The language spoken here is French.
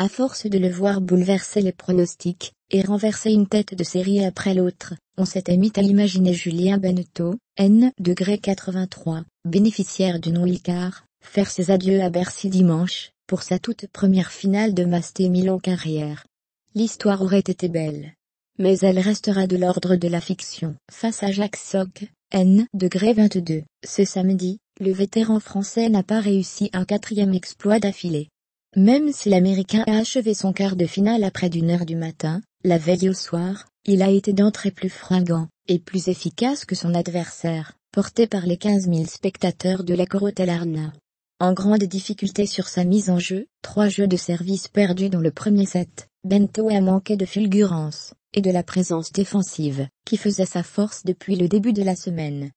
À force de le voir bouleverser les pronostics, et renverser une tête de série après l'autre, on s'était mis à imaginer Julien Beneteau, N degré 83, bénéficiaire du nom Icar, faire ses adieux à Bercy dimanche, pour sa toute première finale de Masté Milan carrière. L'histoire aurait été belle. Mais elle restera de l'ordre de la fiction. Face à Jacques Sock, N degré 22, ce samedi, le vétéran français n'a pas réussi un quatrième exploit d'affilée. Même si l'Américain a achevé son quart de finale après près d'une heure du matin, la veille au soir, il a été d'entrée plus fringant et plus efficace que son adversaire, porté par les 15 000 spectateurs de la Corotel Arena. En grande difficulté sur sa mise en jeu, trois jeux de service perdus dans le premier set, Bento a manqué de fulgurance et de la présence défensive, qui faisait sa force depuis le début de la semaine.